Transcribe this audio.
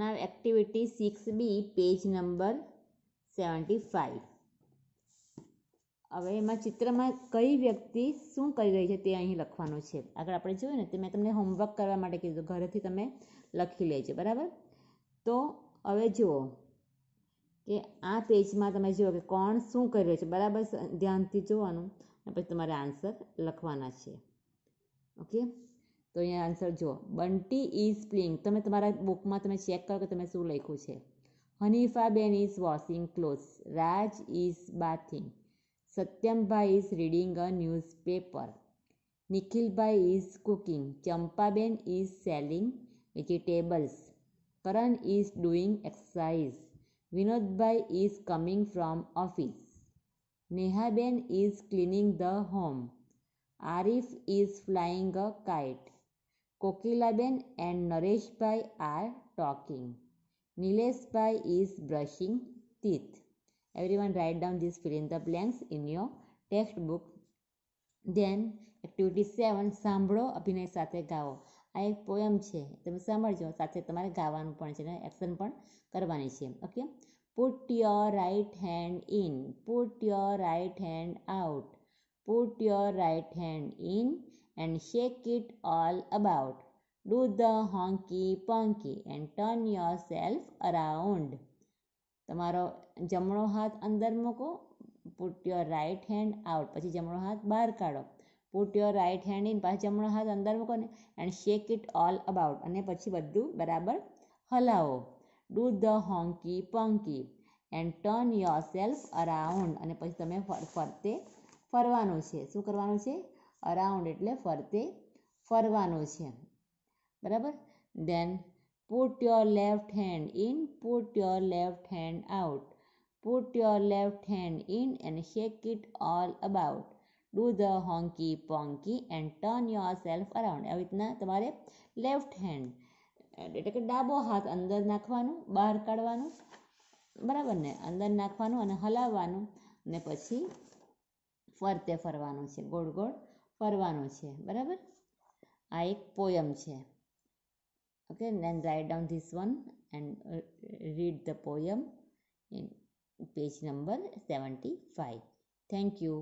Now activity 6B page number 75. હવે એમાં ચિત્રમાં કઈ વ્યક્તિ શું કરી રહી છે તે અહીં લખવાનું છે આગળ આપણે જોયું ને તે મેં તમને હોમવર્ક કરવા માટે કીધું ઘરેથી તમે લખી લેજો બરાબર તો હવે જુઓ કે આ પેજમાં તમે જુઓ કે કોણ શું કરી રહ્યો છે બરાબર ધ્યાનથી જોવાનું પછી તમારે આન્સર લખવાના છે ઓકે તો અહીંયા આન્સર જો બંટી ઇઝ પ્લિંગ તમે તમારા બુકમાં તમે ચેક કરો કે તમે શું લખ્યું છે Hanifaben is washing cloth Raj is bathing Satyambhai is reading a newspaper Nikhilbhai is cooking Champaben is selling vegetables Karan is doing exercise Vinodbhai is coming from office Nehaben is cleaning the home Arif is flying a kite Kokilaben and Nareshbhai are talking. Nileshbhai is brushing teeth. Everyone write down this fill in the blanks in your textbook. Then activity seven સાંભળો અભિનય સાથે ગાઓ આ એક poem છે તમે સાંભળજો સાથે તમારે ગાવાનું પણ છે અને એક્શન પણ કરવાની છે okay put your right hand in put your right hand out put your right hand in and shake it all about. Do the honky punky and turn yourself around. તમારો જમણો હાથ અંદર મૂકો put your right hand out પછી જમણો હાથ બહાર કાઢો put your right hand in પાછી જમણો હાથ અંદર મૂકો ને and shake it all about અને પછી બધું બરાબર હલાવો do the hokey pokey and turn yourself around અને પછી તમે ફરતે ફરવાનું છે શું કરવાનું છે અરાઉન્ડ એટલે ફરતે ફરવાનો છે બરાબર then put your left hand in put your left hand out put your left hand in and shake it all about do the hokey pokey and turn yourself around આવી રીતના તમારે left hand એટલે કે ડાબો હાથ અંદર નાખવાનું બહાર કાઢવાનું બરાબર ને અંદર નાખવાનું અને હલાવવાનું ને પછી ફરતે ફરવાનું છે ગોળ ગોળ ફરવાનો છે બરાબર આ એક પોયમ છે okay then write down this one and read the poem in page number seventy five thank you